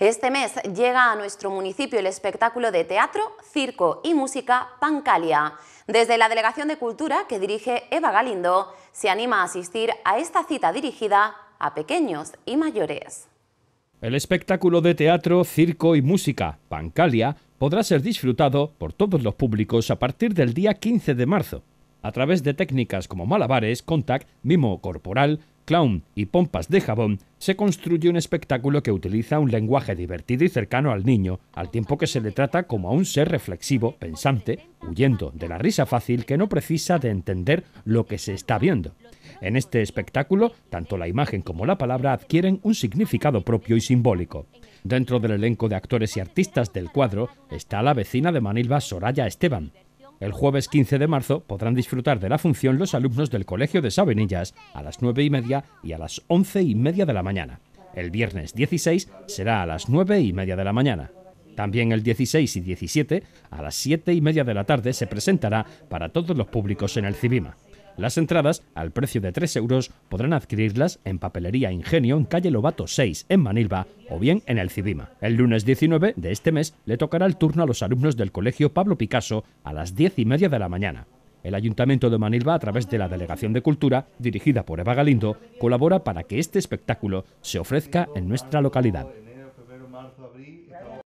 Este mes llega a nuestro municipio el espectáculo de teatro, circo y música Pancalia. Desde la Delegación de Cultura, que dirige Eva Galindo, se anima a asistir a esta cita dirigida a pequeños y mayores. El espectáculo de teatro, circo y música Pancalia podrá ser disfrutado por todos los públicos a partir del día 15 de marzo, a través de técnicas como malabares, contact, mimo corporal, clown y pompas de jabón, se construye un espectáculo que utiliza un lenguaje divertido y cercano al niño, al tiempo que se le trata como a un ser reflexivo, pensante, huyendo de la risa fácil que no precisa de entender lo que se está viendo. En este espectáculo, tanto la imagen como la palabra adquieren un significado propio y simbólico. Dentro del elenco de actores y artistas del cuadro está la vecina de Manilva Soraya Esteban, el jueves 15 de marzo podrán disfrutar de la función los alumnos del Colegio de Sabenillas a las 9 y media y a las 11 y media de la mañana. El viernes 16 será a las 9 y media de la mañana. También el 16 y 17 a las 7 y media de la tarde se presentará para todos los públicos en el Cibima. Las entradas, al precio de 3 euros, podrán adquirirlas en Papelería Ingenio en calle Lobato 6, en Manilva, o bien en el Cidima. El lunes 19 de este mes le tocará el turno a los alumnos del Colegio Pablo Picasso a las 10 y media de la mañana. El Ayuntamiento de Manilva, a través de la Delegación de Cultura, dirigida por Eva Galindo, colabora para que este espectáculo se ofrezca en nuestra localidad.